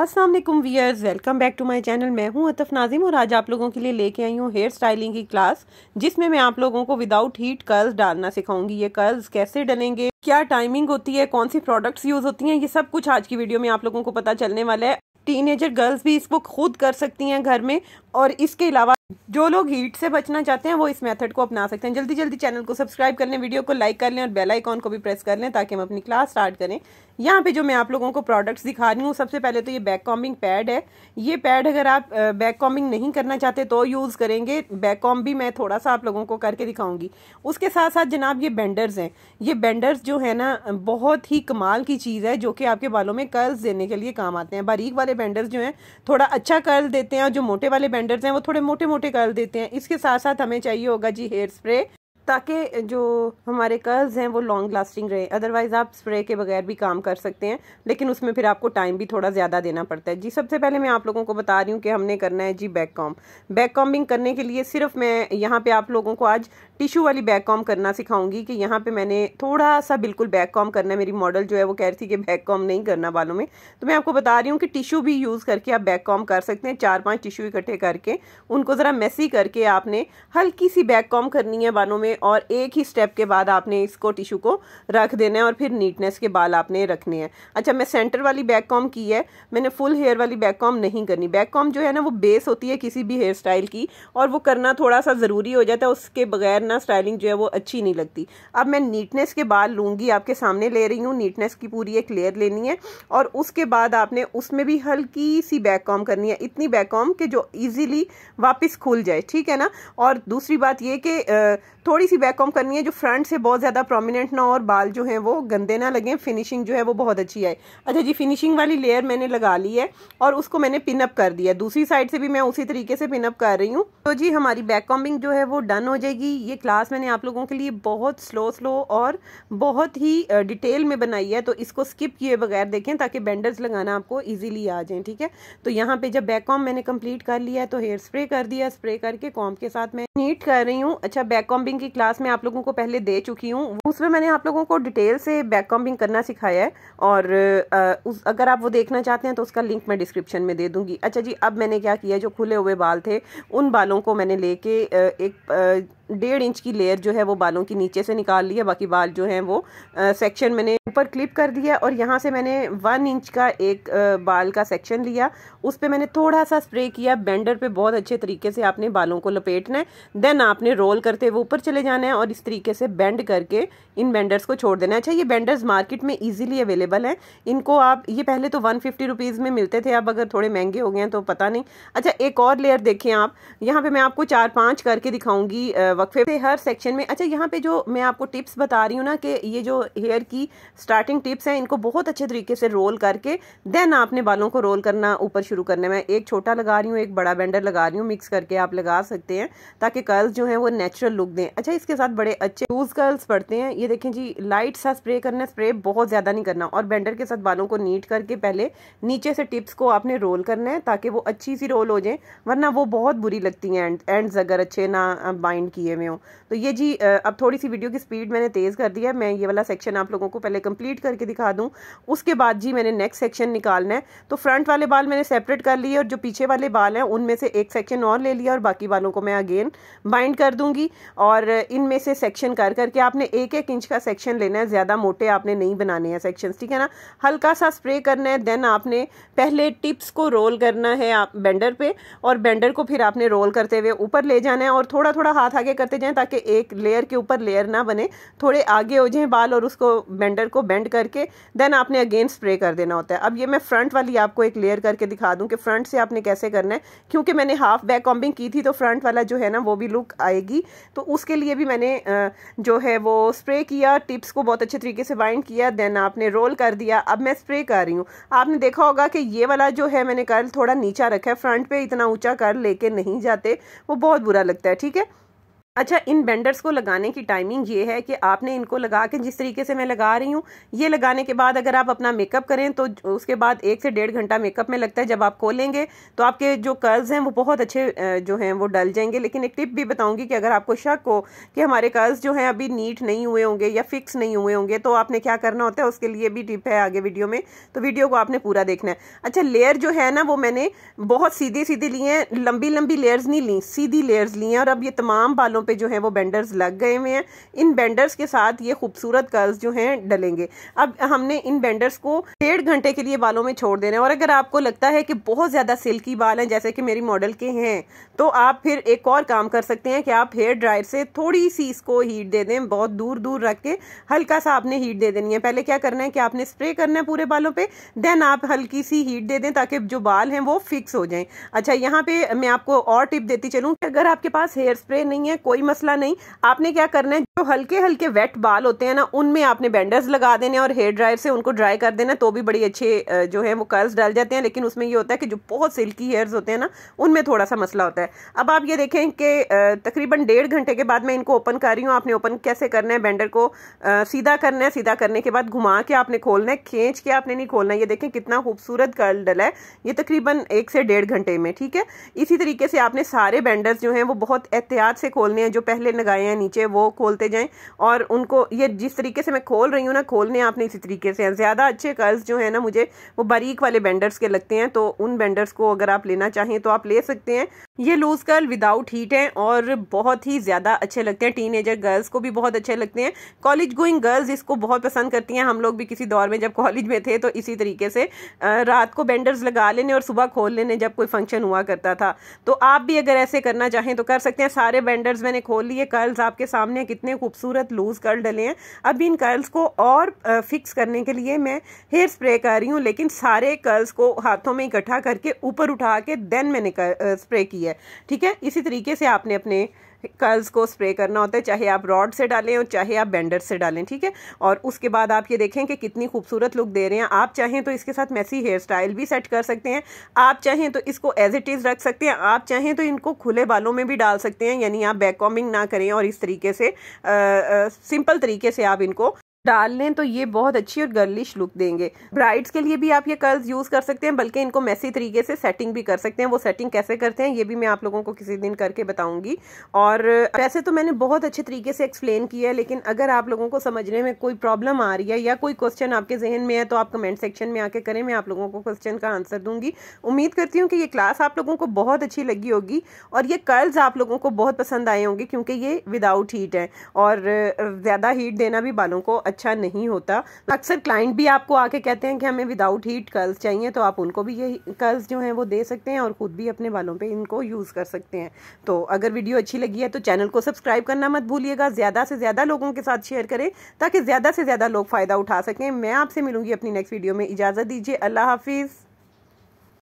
असलम वीयर्स welcome back to my channel मैं हूँ अतफ नाजिम और आज आप लोगों के लिए लेके आई हूँ हेयर स्टाइलिंग की क्लास जिसमें मैं आप लोगों को विदाउट हीट कर्ल्स डालना सिखाऊंगी ये कर्ल्स कैसे डलेंगे क्या टाइमिंग होती है कौन सी प्रोडक्ट्स यूज़ होती हैं ये सब कुछ आज की वीडियो में आप लोगों को पता चलने वाला है टीनेजर गर्ल्स भी इसको खुद कर सकती हैं घर में और इसके अलावा जो लोग हीट से बचना चाहते हैं वो इस मेथड को अपना सकते हैं जल्दी जल्दी चैनल को सब्सक्राइब कर लें वीडियो को लाइक कर लें और बेल आइकॉन को भी प्रेस कर लें ताकि हम अपनी क्लास स्टार्ट करें यहाँ पे जो मैं आप लोगों को प्रोडक्ट्स दिखा रही हूँ सबसे पहले तो ये बैक कॉम्बिंग पैड है ये पैड अगर आप बैक कॉम्बिंग नहीं करना चाहते तो यूज़ करेंगे बैक कॉम्ब भी मैं थोड़ा सा आप लोगों को करके दिखाऊंगी उसके साथ साथ जनाब ये बेंडर्स हैं ये बेंडर्स जो है ना बहुत ही कमाल की चीज़ है जो कि आपके बालों में कर्ल्स देने के लिए काम आते हैं बारीक वाले बेंडर्स जो हैं थोड़ा अच्छा कर्ल देते हैं और जो मोटे वाले बेंडर्स हैं वो थोड़े मोटे मोटे कर्ल देते हैं इसके साथ साथ हमें चाहिए होगा जी हेयर स्प्रे ताकि जो हमारे कर्ल्स हैं वो लॉन्ग लास्टिंग रहे अदरवाइज़ आप स्प्रे के बगैर भी काम कर सकते हैं लेकिन उसमें फिर आपको टाइम भी थोड़ा ज़्यादा देना पड़ता है जी सबसे पहले मैं आप लोगों को बता रही हूँ कि हमने करना है जी बैक कॉम बैक कॉम्बिंग करने के लिए सिर्फ मैं यहाँ पर आप लोगों को आज टिशू वाली बैक कॉम करना सिखाऊंगी कि यहाँ पर मैंने थोड़ा सा बिल्कुल बैक कॉम करना है मेरी मॉडल जो है वो कह रही थी कि बैक कॉम नहीं करना बालों में तो मैं आपको बता रही हूँ कि टिशू भी यूज़ करके आप बैक कॉम कर सकते हैं चार पाँच टिशू इकट्ठे करके उनको ज़रा मैसी करके आपने हल्की सी बैक कॉम करनी है बालों में और एक ही स्टेप के बाद आपने इसको टिश्यू को रख देना है और फिर नीटनेस के बाल आपने रखने हैं अच्छा मैं सेंटर वाली बैक कॉम की है मैंने फुल हेयर वाली बैक कॉम नहीं करनी बैक कॉम जो है ना वो बेस होती है किसी भी हेयर स्टाइल की और वो करना थोड़ा सा ज़रूरी हो जाता है उसके बगैर ना स्टाइलिंग जो है वो अच्छी नहीं लगती अब मैं नीटनेस के बाल लूँगी आपके सामने ले रही हूँ नीटनेस की पूरी एक लेयर लेनी है और उसके बाद आपने उसमें भी हल्की सी बैक कॉम करनी है इतनी बैक कॉम कि जो ईजिली वापस खुल जाए ठीक है ना और दूसरी बात ये कि थोड़ी सी बैक कॉम करनी है जो फ्रंट से बहुत ज़्यादा प्रोमिनेंट ना और बाल जो हैं वो गंदे ना लगें फिनिशिंग जो है वो बहुत अच्छी आए अच्छा जी फिनिशिंग वाली लेयर मैंने लगा ली है और उसको मैंने पिनअप कर दिया दूसरी साइड से भी मैं उसी तरीके से पिनअप कर रही हूँ तो जी हमारी बैक कॉम्बिंग जो है वो डन हो जाएगी ये क्लास मैंने आप लोगों के लिए बहुत स्लो स्लो और बहुत ही डिटेल में बनाई है तो इसको स्किप किए बगैर देखें ताकि बैंडर्स लगाना आपको ईजिली आ जाए ठीक है तो यहाँ पे जब बैक कॉम मैंने कम्प्लीट कर लिया है तो हेयर स्प्रे कर दिया स्प्रे करके कॉम के साथ मैं रिपीट कर रही हूँ अच्छा बैक कॉम्बिंग की क्लास में आप लोगों को पहले दे चुकी हूँ उसमें मैंने आप लोगों को डिटेल से बैक कॉम्बिंग करना सिखाया है और उस अगर आप वो देखना चाहते हैं तो उसका लिंक मैं डिस्क्रिप्शन में दे दूँगी अच्छा जी अब मैंने क्या किया जो खुले हुए बाल थे उन बालों को मैंने लेके एक डेढ़ इंच की लेयर जो है वो बालों के नीचे से निकाल ली है बाकी बाल जो हैं वो सेक्शन मैंने ऊपर क्लिप कर दिया और यहाँ से मैंने वन इंच का एक आ, बाल का सेक्शन लिया उस पर मैंने थोड़ा सा स्प्रे किया बेंडर पे बहुत अच्छे तरीके से आपने बालों को लपेटना है देन आपने रोल करते हुए ऊपर चले जाना है और इस तरीके से बेंड करके इन बेंडर्स को छोड़ देना है अच्छा ये बेंडर्स मार्केट में ईजिली अवेलेबल हैं इनको आप ये पहले तो वन फिफ्टी में मिलते थे अब अगर थोड़े महंगे हो गए हैं तो पता नहीं अच्छा एक और लेयर देखें आप यहाँ पर मैं आपको चार पाँच करके दिखाऊँगी वक्फे पे हर सेक्शन में अच्छा यहाँ पे जो मैं आपको टिप्स बता रही हूँ ना कि ये जो हेयर की स्टार्टिंग टिप्स हैं इनको बहुत अच्छे तरीके से रोल करके देन आपने बालों को रोल करना ऊपर शुरू करने में एक छोटा लगा रही हूँ एक बड़ा बैंडर लगा रही हूँ मिक्स करके आप लगा सकते हैं ताकि कर्ल्स जो हैं वो नेचुरल लुक दें अच्छा इसके साथ बड़े अच्छे लूज कर्ल्स पड़ते हैं ये देखें जी लाइट सा स्प्रे करना स्प्रे बहुत ज़्यादा नहीं करना और बैंडर के साथ बालों को नीट करके पहले नीचे से टिप्स को आपने रोल करना है ताकि वो अच्छी सी रोल हो जाए वरना वो बहुत बुरी लगती हैं एंड एंड अगर अच्छे ना बाइंड किए दिए हुए हों तो ये जी अब थोड़ी सी वीडियो की स्पीड मैंने तेज़ कर दिया है मैं ये वाला सेक्शन आप लोगों को पहले कंप्लीट करके दिखा दूँ उसके बाद जी मैंने नेक्स्ट सेक्शन निकालना है तो फ्रंट वाले बाल मैंने सेपरेट कर लिए और जो पीछे वाले बाल हैं उनमें से एक सेक्शन और ले लिया और बाकी बालों को मैं अगेन बाइंड कर दूँगी और इनमें से सेक्शन कर करके आपने एक एक इंच का सेक्शन लेना है ज़्यादा मोटे आपने नहीं बनाने हैं सेक्शन ठीक है ना हल्का सा स्प्रे करना है देन आपने पहले टिप्स को रोल करना है आप बेंडर पे और बेंडर को फिर आपने रोल करते हुए ऊपर ले जाना है और थोड़ा थोड़ा हाथ आगे करते जाएं ताकि एक लेयर के ऊपर लेयर ना बने थोड़े आगे हो जाएं बाल और उसको बेंडर को बेंड करके देन आपने अगेन स्प्रे कर देना होता है अब ये मैं फ्रंट वाली आपको एक लेयर करके दिखा दूँ कि फ्रंट से आपने कैसे करना है क्योंकि मैंने हाफ बैक कॉम्बिंग की थी तो फ्रंट वाला जो है ना वो भी लुक आएगी तो उसके लिए भी मैंने जो है वो स्प्रे किया टिप्स को बहुत अच्छे तरीके से बाइंड किया देन आपने रोल कर दिया अब मैं स्प्रे कर रही हूँ आपने देखा होगा कि ये वाला जो है मैंने कर्ल थोड़ा नीचा रखा है फ्रंट पे इतना ऊंचा कर लेके नहीं जाते वो बहुत बुरा लगता है ठीक है अच्छा इन बेंडर्स को लगाने की टाइमिंग ये है कि आपने इनको लगा के जिस तरीके से मैं लगा रही हूँ ये लगाने के बाद अगर आप अपना मेकअप करें तो उसके बाद एक से डेढ़ घंटा मेकअप में लगता है जब आप खोलेंगे तो आपके जो कर्ल्स हैं वो बहुत अच्छे जो हैं वो डल जाएंगे लेकिन एक टिप भी बताऊँगी कि अगर आपको शक हो कि हमारे कर्ल्स जो हैं अभी नीट नहीं हुए होंगे या फिक्स नहीं हुए होंगे तो आपने क्या करना होता है उसके लिए भी टिप है आगे वीडियो में तो वीडियो को आपने पूरा देखना है अच्छा लेयर जो है ना वो मैंने बहुत सीधे सीधे लिए हैं लंबी लंबी लेयर्स नहीं ली सीधी लेयर्स ली हैं और अब ये तमाम बालों पे जो है वो बेंडर्स लग गए हुए हैं इन बेंडर्स के साथ ये खूबसूरत कर्ल्स जो हैं डलेंगे अब हमने इन बेंडर्स को डेढ़ घंटे के लिए बालों में छोड़ देना है और अगर आपको लगता है कि बहुत ज़्यादा सिल्की बाल हैं जैसे कि मेरी मॉडल के हैं तो आप फिर एक और काम कर सकते हैं कि आप हेयर ड्रायर से थोड़ी सी इसको हीट दे दें बहुत दूर दूर रख के हल्का सा आपने हीट दे देनी है पहले क्या करना है कि आपने स्प्रे करना है पूरे बालों पे देन आप हल्की सी हीट दे दें ताकि जो बाल हैं वो फिक्स हो जाए अच्छा यहाँ पे मैं आपको और टिप देती चलूँ कि अगर आपके पास हेयर स्प्रे नहीं है कोई कोई मसला नहीं आपने क्या करना है जो हल्के हल्के वेट बाल होते हैं ना उनमें आपने बैंडर्स लगा देने और हेयर ड्रायर से उनको ड्राई कर देना तो भी बड़ी अच्छे जो है वो कर्ल्स डाल जाते हैं लेकिन उसमें ये होता है कि जो बहुत सिल्की हेयर्स होते हैं ना उनमें थोड़ा सा मसला होता है अब आप ये देखें कि तकरीबन डेढ़ घंटे के बाद मैं इनको ओपन कर रही हूँ आपने ओपन कैसे करना है बैंडर को सीधा करना है सीधा करने के बाद घुमा के आपने खोलना है खींच के आपने नहीं खोलना ये देखें कितना खूबसूरत कर्ल डला है ये तकरीबन एक से डेढ़ घंटे में ठीक है इसी तरीके से आपने सारे बैंडर्स जो हैं वो बहुत एहतियात से खोलने करने हैं जो पहले लगाए हैं नीचे वो खोलते जाएं और उनको ये जिस तरीके से मैं खोल रही हूँ ना खोलने आपने इसी तरीके से हैं ज़्यादा अच्छे कर्ल्स जो है ना मुझे वो बारीक वाले बेंडर्स के लगते हैं तो उन बेंडर्स को अगर आप लेना चाहें तो आप ले सकते हैं ये लूज कर्ल विदाउट हीट हैं और बहुत ही ज़्यादा अच्छे लगते हैं टीनेजर गर्ल्स को भी बहुत अच्छे लगते हैं कॉलेज गोइंग गर्ल्स इसको बहुत पसंद करती हैं हम लोग भी किसी दौर में जब कॉलेज में थे तो इसी तरीके से रात को बेंडर्स लगा लेने और सुबह खोल लेने जब कोई फंक्शन हुआ करता था तो आप भी अगर ऐसे करना चाहें तो कर सकते हैं सारे बेंडर्स मैंने खोल लिए कर्ल्स आपके सामने कितने खूबसूरत लूज़ कर्ल डले हैं अब इन कर्ल्स को और फिक्स करने के लिए मैं हेयर स्प्रे कर रही हूँ लेकिन सारे कर्ल्स को हाथों में इकट्ठा करके ऊपर उठा के देन मैंने स्प्रे किया है ठीक है इसी तरीके से आपने अपने कर्ल्स को स्प्रे करना होता है चाहे आप रॉड से डालें और चाहे आप बेंडर से डालें ठीक है और उसके बाद आप ये देखें कि कितनी खूबसूरत लुक दे रहे हैं आप चाहें तो इसके साथ मैसी हेयर स्टाइल भी सेट कर सकते हैं आप चाहें तो इसको एज इट इज़ रख सकते हैं आप चाहें तो इनको खुले बालों में भी डाल सकते हैं यानी आप बैक कॉमिंग ना करें और इस तरीके से आ, आ, सिंपल तरीके से आप इनको डाल लें तो ये बहुत अच्छी और गर्लिश लुक देंगे ब्राइड्स के लिए भी आप ये कर्ल्स यूज़ कर सकते हैं बल्कि इनको मैसी तरीके से सेटिंग भी कर सकते हैं वो सेटिंग कैसे करते हैं ये भी मैं आप लोगों को किसी दिन करके बताऊंगी और वैसे तो मैंने बहुत अच्छे तरीके से एक्सप्लेन किया है लेकिन अगर आप लोगों को समझने में कोई प्रॉब्लम आ रही है या कोई क्वेश्चन आपके जहन में है तो आप कमेंट सेक्शन में आके करें मैं आप लोगों को क्वेश्चन का आंसर दूंगी उम्मीद करती हूँ कि ये क्लास आप लोगों को बहुत अच्छी लगी होगी और ये कर्ल्स आप लोगों को बहुत पसंद आए होंगे क्योंकि ये विदाउट हीट है और ज़्यादा हीट देना भी बालों को अच्छा अच्छा नहीं होता अक्सर क्लाइंट भी आपको आके कहते हैं कि हमें विदाउट हीट कर्ल्स चाहिए तो आप उनको भी ये कर्ल्स जो हैं वो दे सकते हैं और ख़ुद भी अपने बालों पर इनको यूज़ कर सकते हैं तो अगर वीडियो अच्छी लगी है तो चैनल को सब्सक्राइब करना मत भूलिएगा ज़्यादा से ज़्यादा लोगों के साथ शेयर करें ताकि ज़्यादा से ज़्यादा लोग फ़ायदा उठा सकें मैं आपसे मिलूंगी अपनी नेक्स्ट वीडियो में इजाज़त दीजिए अल्लाह हाफिज़